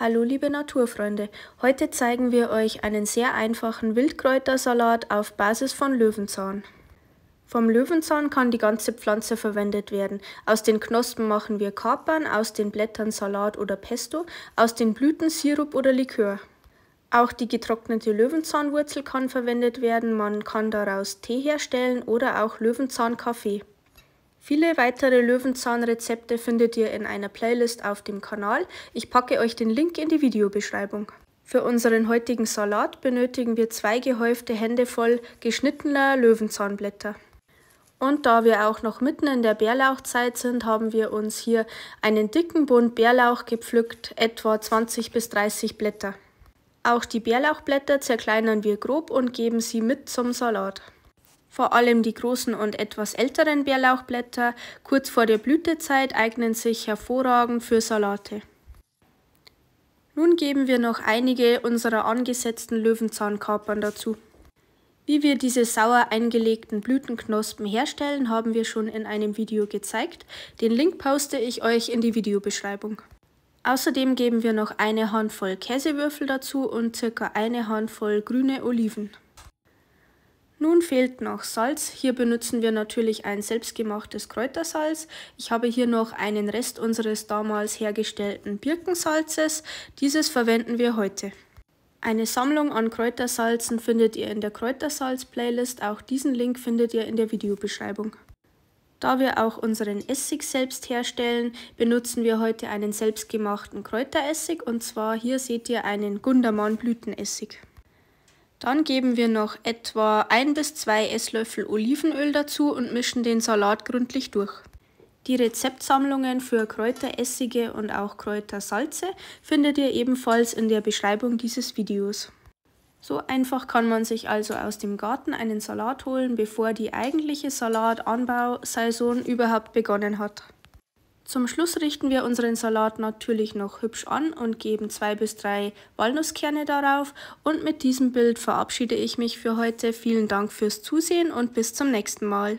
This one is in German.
Hallo liebe Naturfreunde, heute zeigen wir euch einen sehr einfachen Wildkräutersalat auf Basis von Löwenzahn. Vom Löwenzahn kann die ganze Pflanze verwendet werden. Aus den Knospen machen wir Kapern, aus den Blättern Salat oder Pesto, aus den Blüten Sirup oder Likör. Auch die getrocknete Löwenzahnwurzel kann verwendet werden, man kann daraus Tee herstellen oder auch Löwenzahnkaffee. Viele weitere Löwenzahnrezepte findet ihr in einer Playlist auf dem Kanal. Ich packe euch den Link in die Videobeschreibung. Für unseren heutigen Salat benötigen wir zwei gehäufte Hände voll geschnittener Löwenzahnblätter. Und da wir auch noch mitten in der Bärlauchzeit sind, haben wir uns hier einen dicken Bund Bärlauch gepflückt, etwa 20 bis 30 Blätter. Auch die Bärlauchblätter zerkleinern wir grob und geben sie mit zum Salat. Vor allem die großen und etwas älteren Bärlauchblätter kurz vor der Blütezeit eignen sich hervorragend für Salate. Nun geben wir noch einige unserer angesetzten Löwenzahnkapern dazu. Wie wir diese sauer eingelegten Blütenknospen herstellen, haben wir schon in einem Video gezeigt. Den Link poste ich euch in die Videobeschreibung. Außerdem geben wir noch eine Handvoll Käsewürfel dazu und circa eine Handvoll grüne Oliven. Nun fehlt noch Salz. Hier benutzen wir natürlich ein selbstgemachtes Kräutersalz. Ich habe hier noch einen Rest unseres damals hergestellten Birkensalzes. Dieses verwenden wir heute. Eine Sammlung an Kräutersalzen findet ihr in der Kräutersalz-Playlist. Auch diesen Link findet ihr in der Videobeschreibung. Da wir auch unseren Essig selbst herstellen, benutzen wir heute einen selbstgemachten Kräuteressig und zwar hier seht ihr einen Gundermann Blütenessig. Dann geben wir noch etwa 1 bis zwei Esslöffel Olivenöl dazu und mischen den Salat gründlich durch. Die Rezeptsammlungen für Kräuteressige und auch Kräutersalze findet ihr ebenfalls in der Beschreibung dieses Videos. So einfach kann man sich also aus dem Garten einen Salat holen, bevor die eigentliche Salatanbausaison überhaupt begonnen hat. Zum Schluss richten wir unseren Salat natürlich noch hübsch an und geben zwei bis drei Walnusskerne darauf. Und mit diesem Bild verabschiede ich mich für heute. Vielen Dank fürs Zusehen und bis zum nächsten Mal.